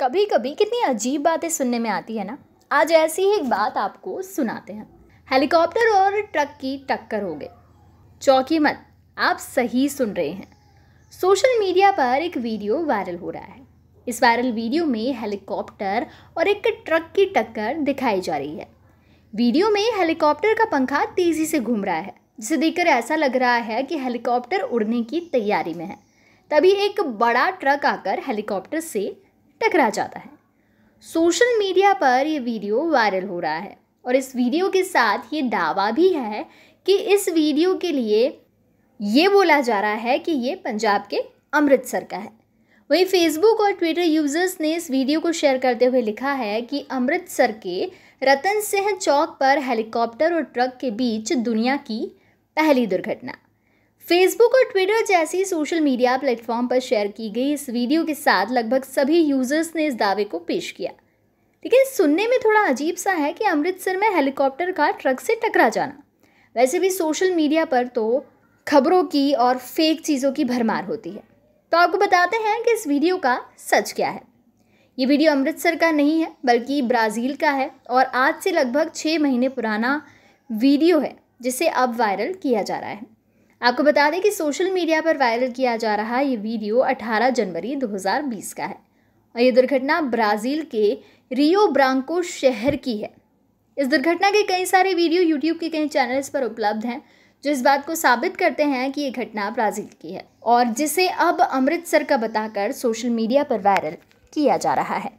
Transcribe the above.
कभी कभी कितनी अजीब बातें सुनने में आती है ना आज ऐसी ही एक बात आपको सुनाते हैं हेलीकॉप्टर और ट्रक की टक्कर हो गई चौकी मत आप सही सुन रहे हैं सोशल मीडिया पर एक वीडियो वायरल हो रहा है इस वायरल वीडियो में हेलीकॉप्टर और एक ट्रक की टक्कर दिखाई जा रही है वीडियो में हेलीकॉप्टर का पंखा तेज़ी से घूम रहा है जिसे देखकर ऐसा लग रहा है कि हेलीकॉप्टर उड़ने की तैयारी में है तभी एक बड़ा ट्रक आकर हेलीकॉप्टर से टकरा जाता है सोशल मीडिया पर ये वीडियो वायरल हो रहा है और इस वीडियो के साथ ये दावा भी है कि इस वीडियो के लिए ये बोला जा रहा है कि ये पंजाब के अमृतसर का है वहीं फेसबुक और ट्विटर यूजर्स ने इस वीडियो को शेयर करते हुए लिखा है कि अमृतसर के रतन सिंह चौक पर हेलीकॉप्टर और ट्रक के बीच दुनिया की पहली दुर्घटना फेसबुक और ट्विटर जैसी सोशल मीडिया प्लेटफॉर्म पर शेयर की गई इस वीडियो के साथ लगभग सभी यूजर्स ने इस दावे को पेश किया लेकिन सुनने में थोड़ा अजीब सा है कि अमृतसर में हेलीकॉप्टर का ट्रक से टकरा जाना वैसे भी सोशल मीडिया पर तो खबरों की और फेक चीज़ों की भरमार होती है तो आपको बताते हैं कि इस वीडियो का सच क्या है ये वीडियो अमृतसर का नहीं है बल्कि ब्राज़ील का है और आज से लगभग छः महीने पुराना वीडियो है जिसे अब वायरल किया जा रहा है आपको बता दें कि सोशल मीडिया पर वायरल किया जा रहा ये वीडियो 18 जनवरी 2020 का है और ये दुर्घटना ब्राज़ील के रियो ब्रांको शहर की है इस दुर्घटना के कई सारे वीडियो यूट्यूब के कई चैनल्स पर उपलब्ध हैं जो इस बात को साबित करते हैं कि ये घटना ब्राज़ील की है और जिसे अब अमृतसर का बताकर सोशल मीडिया पर वायरल किया जा रहा है